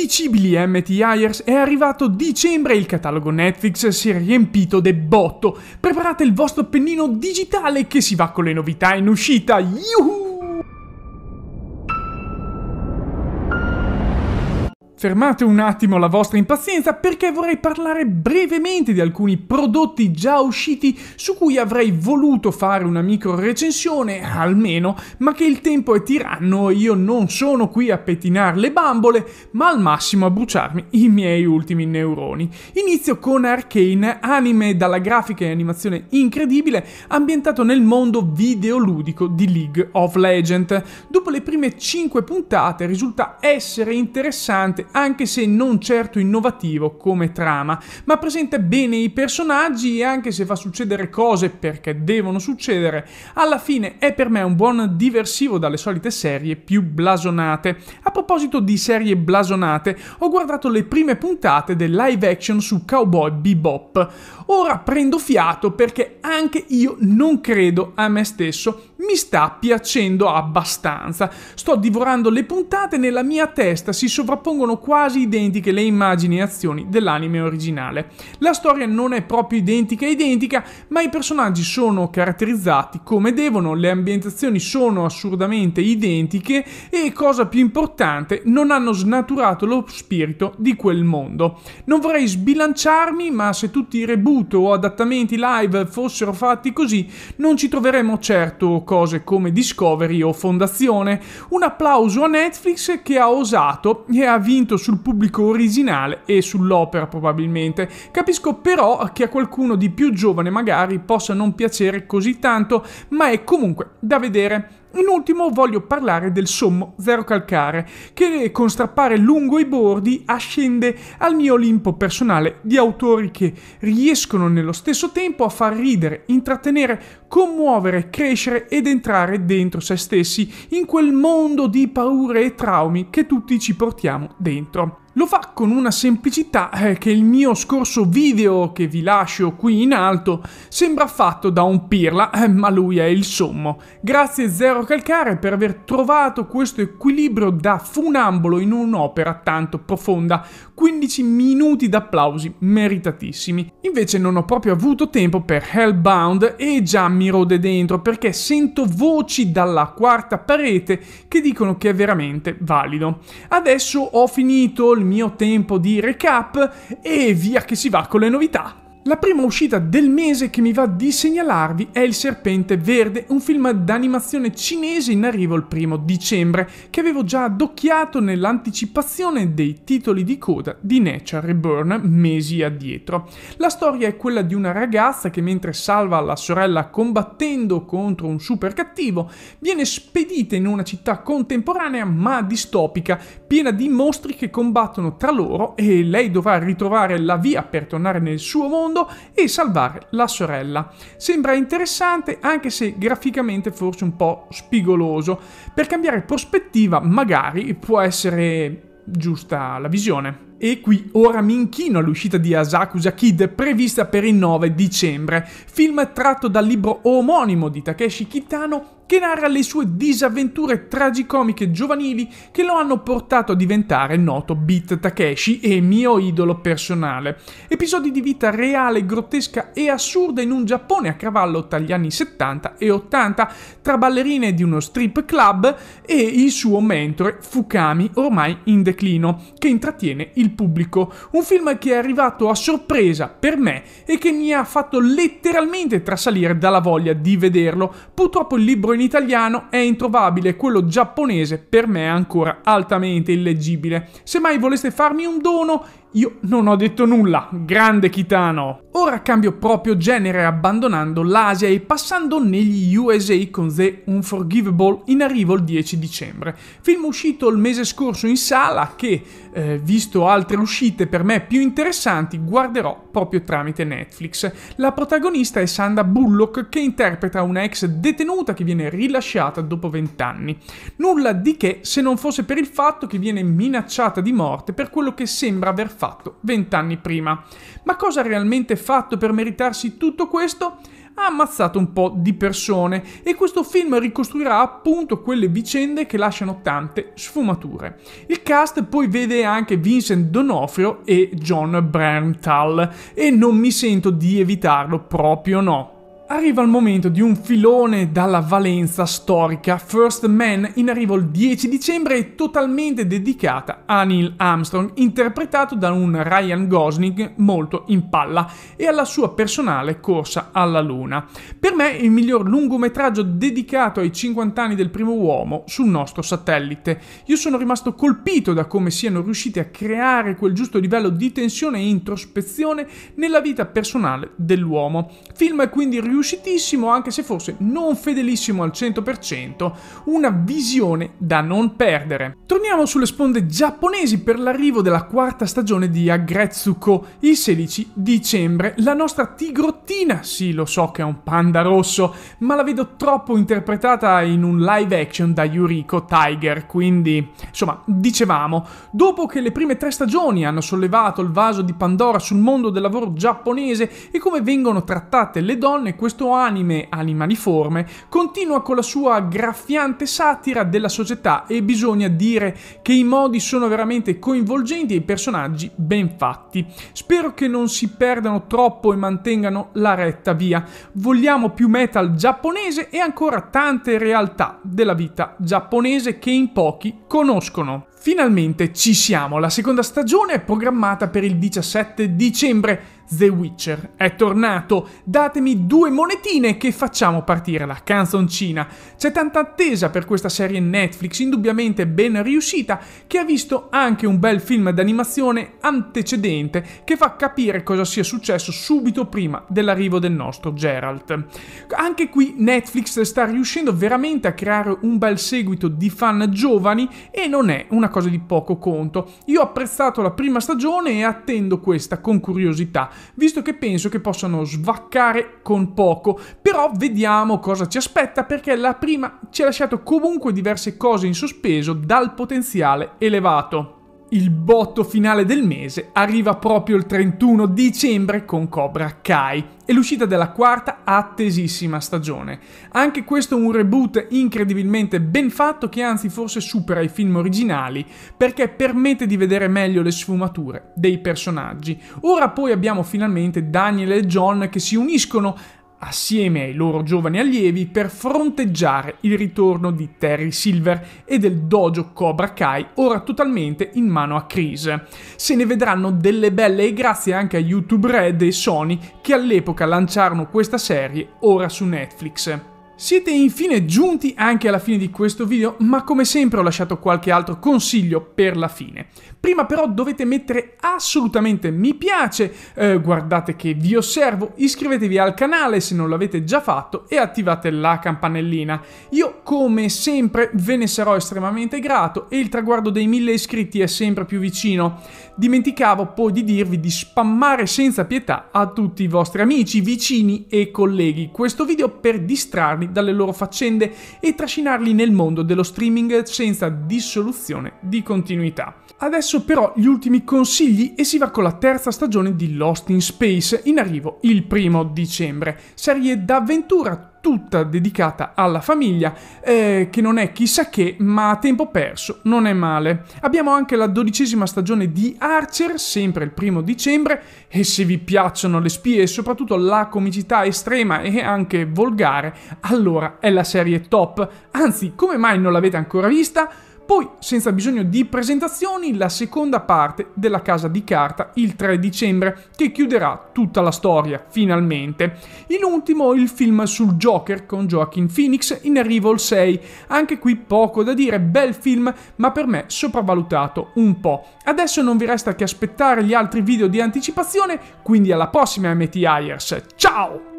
indicibili MT Hires è arrivato dicembre e il catalogo Netflix si è riempito de botto. Preparate il vostro pennino digitale che si va con le novità in uscita. Yuhu! Fermate un attimo la vostra impazienza perché vorrei parlare brevemente di alcuni prodotti già usciti su cui avrei voluto fare una micro recensione, almeno, ma che il tempo è tiranno e io non sono qui a pettinare le bambole, ma al massimo a bruciarmi i miei ultimi neuroni. Inizio con Arcane, anime dalla grafica e animazione incredibile, ambientato nel mondo videoludico di League of Legends. Dopo le prime 5 puntate risulta essere interessante anche se non certo innovativo come trama, ma presenta bene i personaggi e anche se fa succedere cose perché devono succedere, alla fine è per me un buon diversivo dalle solite serie più blasonate. A proposito di serie blasonate, ho guardato le prime puntate del live action su Cowboy Bebop. Ora prendo fiato perché anche io non credo a me stesso mi sta piacendo abbastanza. Sto divorando le puntate, e nella mia testa si sovrappongono quasi identiche le immagini e azioni dell'anime originale. La storia non è proprio identica identica, ma i personaggi sono caratterizzati come devono, le ambientazioni sono assurdamente identiche e, cosa più importante, non hanno snaturato lo spirito di quel mondo. Non vorrei sbilanciarmi, ma se tutti i reboot o adattamenti live fossero fatti così, non ci troveremmo certo cose come Discovery o Fondazione. Un applauso a Netflix che ha osato e ha vinto sul pubblico originale e sull'opera probabilmente. Capisco però che a qualcuno di più giovane magari possa non piacere così tanto, ma è comunque da vedere. In ultimo voglio parlare del sommo zero calcare, che con strappare lungo i bordi ascende al mio Olimpo personale di autori che riescono nello stesso tempo a far ridere, intrattenere, commuovere, crescere ed entrare dentro se stessi, in quel mondo di paure e traumi che tutti ci portiamo dentro. Lo fa con una semplicità eh, che il mio scorso video, che vi lascio qui in alto, sembra fatto da un pirla, eh, ma lui è il sommo. Grazie Zero Calcare per aver trovato questo equilibrio da funambolo in un'opera tanto profonda. 15 minuti d'applausi meritatissimi. Invece non ho proprio avuto tempo per Hellbound e già mi rode dentro perché sento voci dalla quarta parete che dicono che è veramente valido. Adesso ho finito il mio tempo di recap e via che si va con le novità. La prima uscita del mese che mi va di segnalarvi è Il Serpente Verde, un film d'animazione cinese in arrivo il primo dicembre, che avevo già addocchiato nell'anticipazione dei titoli di coda di Nature Reborn mesi addietro. La storia è quella di una ragazza che mentre salva la sorella combattendo contro un super cattivo, viene spedita in una città contemporanea ma distopica, piena di mostri che combattono tra loro e lei dovrà ritrovare la via per tornare nel suo mondo mondo e salvare la sorella. Sembra interessante anche se graficamente forse un po' spigoloso. Per cambiare prospettiva magari può essere giusta la visione. E qui ora mi inchino all'uscita di Asakusa Kid prevista per il 9 dicembre, film tratto dal libro omonimo di Takeshi Kitano che narra le sue disavventure tragicomiche giovanili che lo hanno portato a diventare noto Beat Takeshi e mio idolo personale. Episodi di vita reale, grottesca e assurda in un Giappone a cavallo tra gli anni 70 e 80 tra ballerine di uno strip club e il suo mentore Fukami, ormai in declino, che intrattiene il pubblico. Un film che è arrivato a sorpresa per me e che mi ha fatto letteralmente trasalire dalla voglia di vederlo. Purtroppo il libro in in italiano è introvabile, quello giapponese per me è ancora altamente illeggibile. Se mai voleste farmi un dono, io non ho detto nulla, grande Kitano. Ora cambio proprio genere abbandonando l'Asia e passando negli USA con The Unforgivable in arrivo il 10 dicembre. Film uscito il mese scorso in sala che, eh, visto altre uscite per me più interessanti, guarderò proprio tramite Netflix. La protagonista è Sandra Bullock che interpreta una ex detenuta che viene rilasciata dopo 20 anni. Nulla di che se non fosse per il fatto che viene minacciata di morte per quello che sembra aver fatto fatto vent'anni prima. Ma cosa ha realmente fatto per meritarsi tutto questo? Ha ammazzato un po' di persone e questo film ricostruirà appunto quelle vicende che lasciano tante sfumature. Il cast poi vede anche Vincent Donofrio e John Berntal e non mi sento di evitarlo proprio no arriva il momento di un filone dalla valenza storica. First Man in arrivo il 10 dicembre e totalmente dedicata a Neil Armstrong, interpretato da un Ryan Gosling molto in palla e alla sua personale corsa alla Luna. Per me il miglior lungometraggio dedicato ai 50 anni del primo uomo sul nostro satellite. Io sono rimasto colpito da come siano riusciti a creare quel giusto livello di tensione e introspezione nella vita personale dell'uomo. film è quindi riuscito riuscitissimo, anche se fosse non fedelissimo al 100%, una visione da non perdere. Torniamo sulle sponde giapponesi per l'arrivo della quarta stagione di Agretsuko il 16 dicembre. La nostra tigrottina, sì lo so che è un panda rosso, ma la vedo troppo interpretata in un live action da Yuriko Tiger, quindi insomma dicevamo, dopo che le prime tre stagioni hanno sollevato il vaso di Pandora sul mondo del lavoro giapponese e come vengono trattate le donne, questo questo anime animaliforme continua con la sua graffiante satira della società e bisogna dire che i modi sono veramente coinvolgenti e i personaggi ben fatti. Spero che non si perdano troppo e mantengano la retta via. Vogliamo più metal giapponese e ancora tante realtà della vita giapponese che in pochi conoscono. Finalmente ci siamo, la seconda stagione è programmata per il 17 dicembre. The Witcher è tornato, datemi due monetine che facciamo partire la canzoncina. C'è tanta attesa per questa serie Netflix, indubbiamente ben riuscita, che ha visto anche un bel film d'animazione antecedente che fa capire cosa sia successo subito prima dell'arrivo del nostro Geralt. Anche qui Netflix sta riuscendo veramente a creare un bel seguito di fan giovani e non è una cosa di poco conto. Io ho apprezzato la prima stagione e attendo questa con curiosità, visto che penso che possano svaccare con poco, però vediamo cosa ci aspetta perché la prima ci ha lasciato comunque diverse cose in sospeso dal potenziale elevato. Il botto finale del mese arriva proprio il 31 dicembre con Cobra Kai e l'uscita della quarta attesissima stagione. Anche questo è un reboot incredibilmente ben fatto che anzi forse supera i film originali perché permette di vedere meglio le sfumature dei personaggi. Ora poi abbiamo finalmente Daniel e John che si uniscono assieme ai loro giovani allievi per fronteggiare il ritorno di Terry Silver e del dojo Cobra Kai ora totalmente in mano a Chris. Se ne vedranno delle belle e grazie anche a YouTube Red e Sony che all'epoca lanciarono questa serie ora su Netflix. Siete infine giunti anche alla fine di questo video, ma come sempre ho lasciato qualche altro consiglio per la fine. Prima però dovete mettere assolutamente mi piace, eh, guardate che vi osservo, iscrivetevi al canale se non l'avete già fatto e attivate la campanellina. Io come sempre ve ne sarò estremamente grato e il traguardo dei 1000 iscritti è sempre più vicino. Dimenticavo poi di dirvi di spammare senza pietà a tutti i vostri amici, vicini e colleghi questo video per distrarvi dalle loro faccende e trascinarli nel mondo dello streaming senza dissoluzione di continuità. Adesso però gli ultimi consigli e si va con la terza stagione di Lost in Space, in arrivo il primo dicembre. Serie d'avventura tutta dedicata alla famiglia, eh, che non è chissà che, ma a tempo perso non è male. Abbiamo anche la dodicesima stagione di Archer, sempre il primo dicembre, e se vi piacciono le spie e soprattutto la comicità estrema e anche volgare, allora è la serie top. Anzi, come mai non l'avete ancora vista? Poi, senza bisogno di presentazioni, la seconda parte della Casa di Carta il 3 dicembre, che chiuderà tutta la storia, finalmente. In ultimo, il film sul Joker con Joaquin Phoenix in arrivo il 6. Anche qui poco da dire, bel film, ma per me sopravvalutato un po'. Adesso non vi resta che aspettare gli altri video di anticipazione, quindi alla prossima MTIers. Ciao!